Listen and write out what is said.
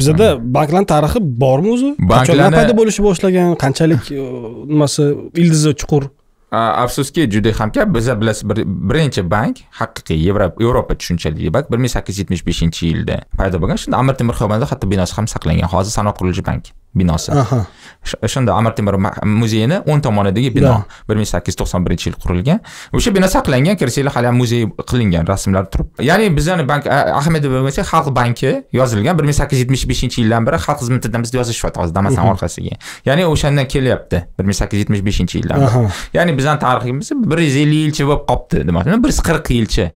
bizada banklarni tarixi bormi o'zi qachondan paydo bo'lishi boshlagan qanchalik e, nimasi ildizi chuqur afsuski juda ham kam biza bilasiz birinchi bank haqiqiy yevropa tushunchali bank bir ming sakkiz yuz yetmish beshinchi yilda paydo bo'lgan shunda amir temur xiyobonida hatto binosi ham saqlangan hozir sanoat qurilish banki binosi o'shanda amir temur muzeyini o'ng tomonidagi bino bir ming sakkiz yuz to'qson birinchi yil qurilgan o'sha bino saqlangan kirsanglar hali ham muzey qilingan rasmlar turibdi ya'ni bizani bank ahmedov bo'lmasa xalq banki yozilgan bir ming sakkiz yuz yetmish beshinchi yildan beri xalq xizmatidan bizda yozishyapti hozir damasan orqasiga ya'ni o'shandan kelyapti bir ming sakkiz yuz yetmish beshinchi yildan ya'ni bizani tariximiz bir yuz ellik yilcha bo'lib qolibdi demoqchiman bir yuz qirq yilcha